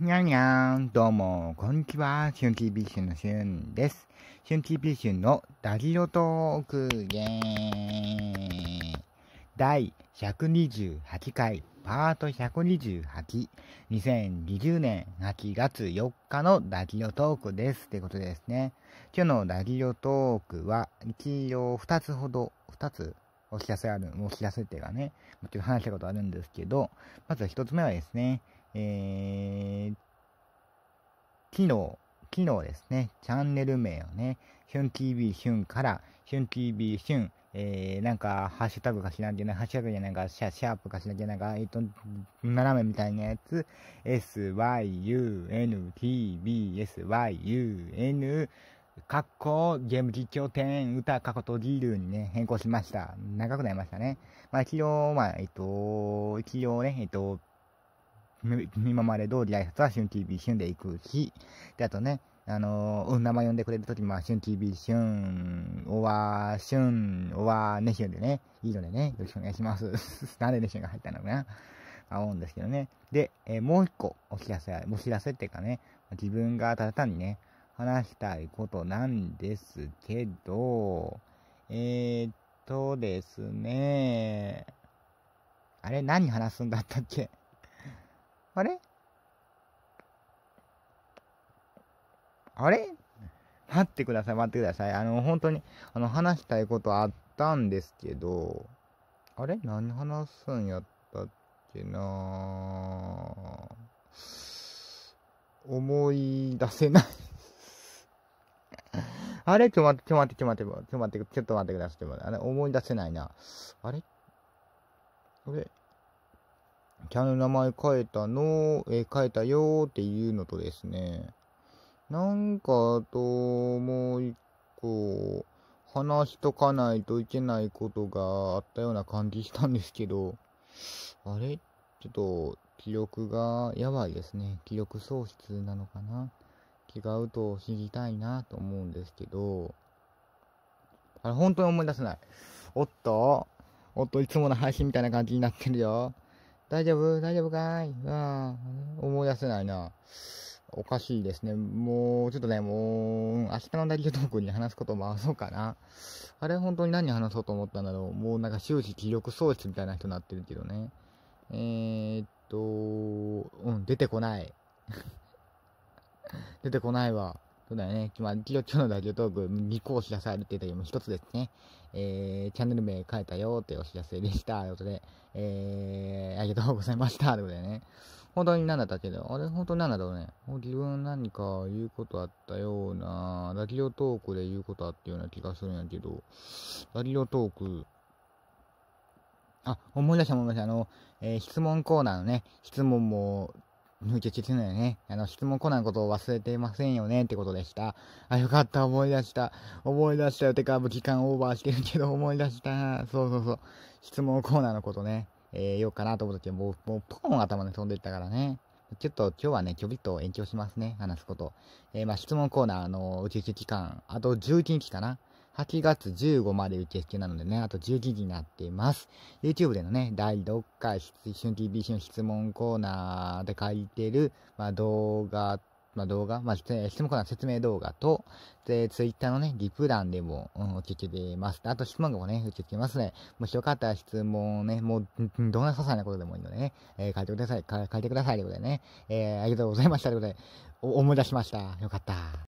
にゃんにゃん、どうも、こんにちは、しゅん TV しゅんのシュンです。しゅん TV しゅんのダギオトーク、ゲーイ第128回、パート128、2020年8月4日のダギオトークです。ってことですね。今日のダギオトークは、一応2つほど、2つお知らせある、お知らせっていうかね、もちろん話したことあるんですけど、まず1つ目はですね、えー機能、機能ですね。チャンネル名をね、ヒュン TV ヒュンから、ヒュン TV ヒュン、えー、なんか、ハッシュタグかしらんけな、ハッシュタグじゃないか、シャシャープかしらんけなか、えっ、と、斜めみたいなやつ、syuntbsyun、かっこ、ゲーム実況点、歌、過去とリールにね、変更しました。長くなりましたね。まあ、一応、まあ、えっと、一応ね、えっと、今まで通り挨拶は旬 TV 旬で行くし、で、あとね、あのー、うん、名前呼んでくれるときも、旬 TV 旬、おわー旬、おわーね旬でね、いいのでね、よろしくお願いします。なんでね旬が入ったのかな思うんですけどね。で、えー、もう一個お知らせ、お知らせっていうかね、自分がただ単にね、話したいことなんですけど、えー、っとですね、あれ何話すんだったっけあれあれ待ってください、待ってください。あの、本当に、あの、話したいことあったんですけど、あれ何話すんやったっけな思い出せない あれちょっと待って、ちょ待って、ちょっと待って、ちょっと待って、ちょっと待ってください。あれ思い出せないな。あれあれキャンの名前変えたの、え変えたよっていうのとですね、なんかあと、もう一個、話しとかないといけないことがあったような感じしたんですけど、あれちょっと、記録がやばいですね。記録喪失なのかな違うと知りたいなと思うんですけど、あれ、本当に思い出せない。おっとおっと、いつもの配信みたいな感じになってるよ。大丈夫大丈夫かいうん。思い出せないな。おかしいですね。もう、ちょっとね、もう、明日の大リトークに話すこと回そうかな。あれ、本当に何話そうと思ったんだろう。もうなんか終始気力喪失みたいな人になってるけどね。えー、っと、うん、出てこない。出てこないわ。そうだよね。まあ、一応今日のラジオトーク2個お知らせあるって言ったけども、1つですね。えー、チャンネル名変えたよってお知らせでした。ということで、えー、ありがとうございました。ということでね。本当に何だったけど、あれ本当に何だろうね。自分何か言うことあったような、ラジオトークで言うことあったような気がするんやけど、ラジオトーク、あ、思い出した思い出した。あの、えー、質問コーナーのね、質問も抜けきてないね。あの、質問コーナーのことを忘れていませんよねってことでした。あ、よかった、思い出した。思い出したよ。てか、時間オーバーしてるけど、思い出した。そうそうそう。質問コーナーのことね、えー、ようかなと思った時もう、もう、ポーン頭で飛んでいったからね。ちょっと今日はね、ちょびっと延長しますね、話すこと。えー、まあ、質問コーナーの受付期間、あと11日かな。8月15まで受付なのでね、あと11時になっています。YouTube でのね、第6回春 TBC の質問コーナーで書いてる、まあ、動画、まあ、動画、まあ、質問コーナー説明動画と、で、Twitter のね、リプ欄でも、うん、受け付けます。あと質問もね、受け付けますね。もしよかったら質問ね、もう、どんな些細なことでもいいのでね、えー、書いてください。書いてくださいということでね、えー、ありがとうございましたということで、思い出しました。よかった。